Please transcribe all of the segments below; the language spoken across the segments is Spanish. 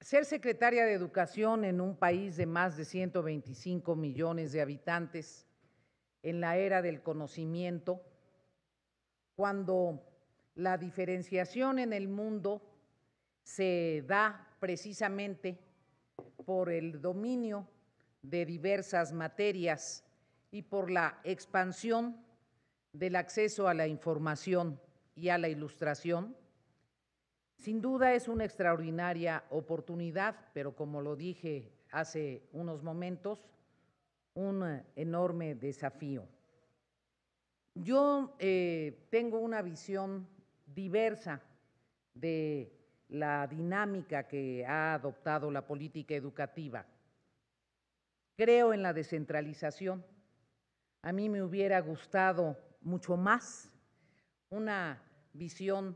Ser secretaria de Educación en un país de más de 125 millones de habitantes en la era del conocimiento, cuando la diferenciación en el mundo se da precisamente por el dominio de diversas materias y por la expansión del acceso a la información y a la ilustración, sin duda es una extraordinaria oportunidad, pero como lo dije hace unos momentos, un eh, enorme desafío. Yo eh, tengo una visión diversa de la dinámica que ha adoptado la política educativa. Creo en la descentralización. A mí me hubiera gustado mucho más una visión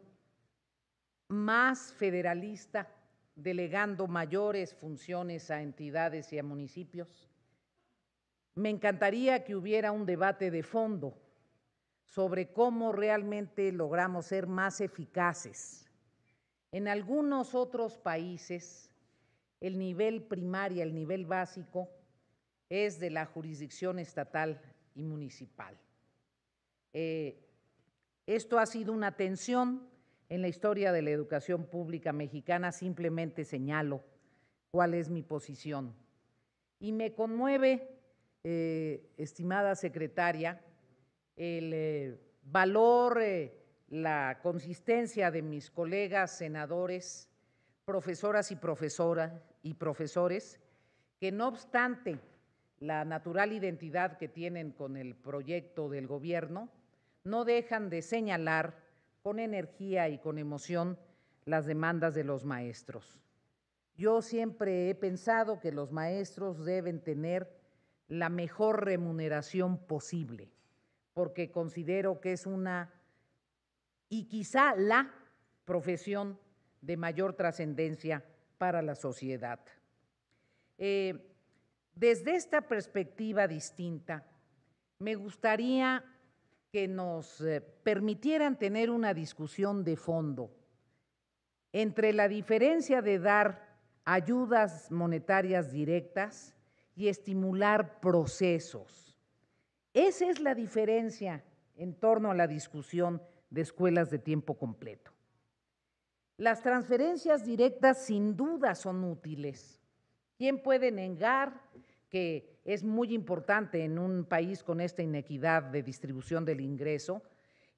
más federalista, delegando mayores funciones a entidades y a municipios. Me encantaría que hubiera un debate de fondo sobre cómo realmente logramos ser más eficaces. En algunos otros países, el nivel primario, el nivel básico, es de la jurisdicción estatal y municipal. Eh, esto ha sido una tensión en la historia de la educación pública mexicana, simplemente señalo cuál es mi posición. Y me conmueve, eh, estimada secretaria, el eh, valor, eh, la consistencia de mis colegas senadores, profesoras y, y profesores, que no obstante la natural identidad que tienen con el proyecto del gobierno, no dejan de señalar con energía y con emoción las demandas de los maestros. Yo siempre he pensado que los maestros deben tener la mejor remuneración posible, porque considero que es una y quizá la profesión de mayor trascendencia para la sociedad. Eh, desde esta perspectiva distinta, me gustaría que nos eh, permitieran tener una discusión de fondo entre la diferencia de dar ayudas monetarias directas y estimular procesos. Esa es la diferencia en torno a la discusión de escuelas de tiempo completo. Las transferencias directas sin duda son útiles. ¿Quién puede negar que es muy importante en un país con esta inequidad de distribución del ingreso,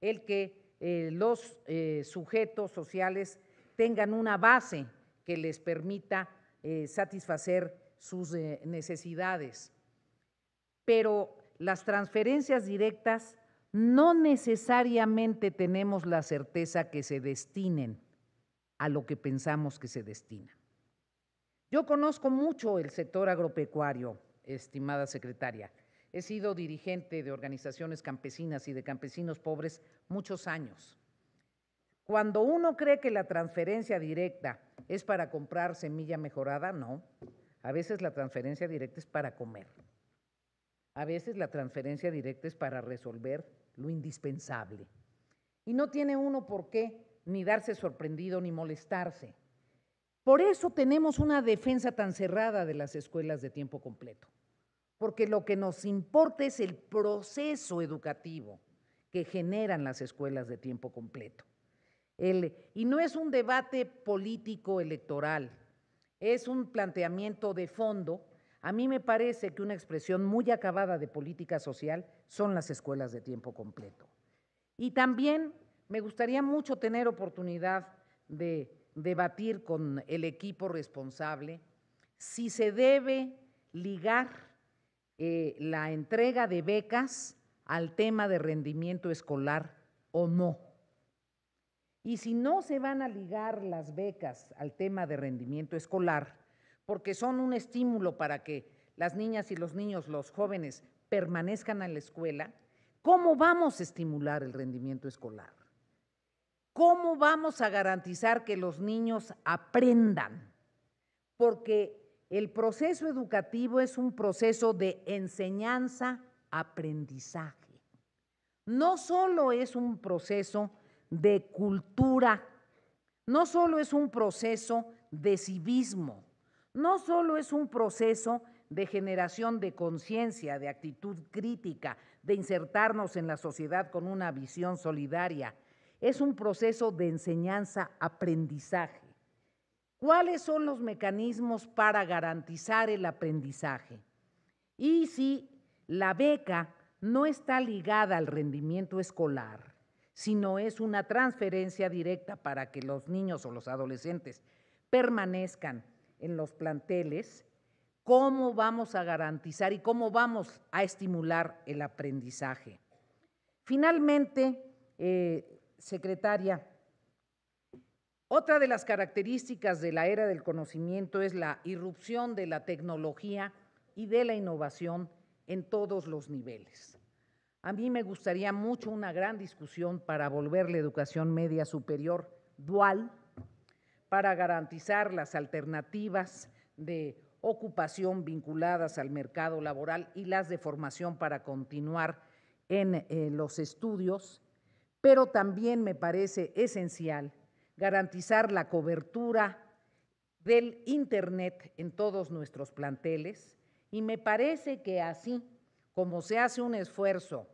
el que eh, los eh, sujetos sociales tengan una base que les permita eh, satisfacer sus necesidades. Pero las transferencias directas no necesariamente tenemos la certeza que se destinen a lo que pensamos que se destina. Yo conozco mucho el sector agropecuario, estimada secretaria. He sido dirigente de organizaciones campesinas y de campesinos pobres muchos años. Cuando uno cree que la transferencia directa es para comprar semilla mejorada, no. A veces la transferencia directa es para comer. A veces la transferencia directa es para resolver lo indispensable. Y no tiene uno por qué ni darse sorprendido ni molestarse. Por eso tenemos una defensa tan cerrada de las escuelas de tiempo completo, porque lo que nos importa es el proceso educativo que generan las escuelas de tiempo completo. y no es un debate político electoral, es un planteamiento de fondo. A mí me parece que una expresión muy acabada de política social son las escuelas de tiempo completo. Y también me gustaría mucho tener oportunidad de debatir con el equipo responsable si se debe ligar eh, la entrega de becas al tema de rendimiento escolar o no. Y si no se van a ligar las becas al tema de rendimiento escolar, porque son un estímulo para que las niñas y los niños, los jóvenes, permanezcan en la escuela, ¿cómo vamos a estimular el rendimiento escolar? ¿Cómo vamos a garantizar que los niños aprendan? Porque el proceso educativo es un proceso de enseñanza-aprendizaje. No solo es un proceso de cultura, no solo es un proceso de civismo, no solo es un proceso de generación de conciencia, de actitud crítica, de insertarnos en la sociedad con una visión solidaria, es un proceso de enseñanza-aprendizaje. ¿Cuáles son los mecanismos para garantizar el aprendizaje? Y si la beca no está ligada al rendimiento escolar, sino es una transferencia directa para que los niños o los adolescentes permanezcan en los planteles, ¿cómo vamos a garantizar y cómo vamos a estimular el aprendizaje? Finalmente, eh, secretaria. Otra de las características de la era del conocimiento es la irrupción de la tecnología y de la innovación en todos los niveles. A mí me gustaría mucho una gran discusión para volver la educación media superior dual, para garantizar las alternativas de ocupación vinculadas al mercado laboral y las de formación para continuar en eh, los estudios pero también me parece esencial garantizar la cobertura del Internet en todos nuestros planteles y me parece que así como se hace un esfuerzo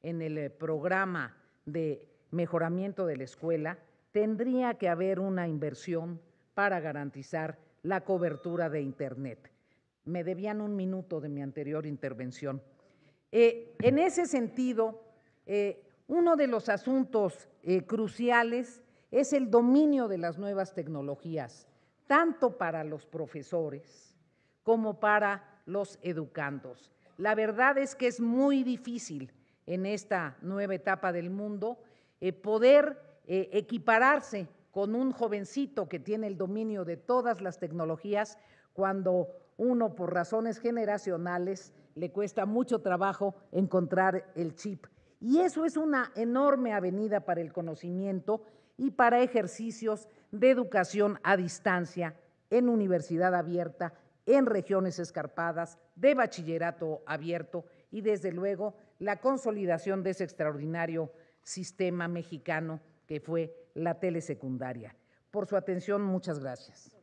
en el eh, programa de mejoramiento de la escuela, tendría que haber una inversión para garantizar la cobertura de Internet. Me debían un minuto de mi anterior intervención. Eh, en ese sentido, eh, uno de los asuntos eh, cruciales es el dominio de las nuevas tecnologías, tanto para los profesores como para los educandos. La verdad es que es muy difícil en esta nueva etapa del mundo eh, poder eh, equipararse con un jovencito que tiene el dominio de todas las tecnologías cuando uno por razones generacionales le cuesta mucho trabajo encontrar el chip y eso es una enorme avenida para el conocimiento y para ejercicios de educación a distancia en universidad abierta, en regiones escarpadas, de bachillerato abierto y desde luego la consolidación de ese extraordinario sistema mexicano que fue la telesecundaria. Por su atención, muchas gracias.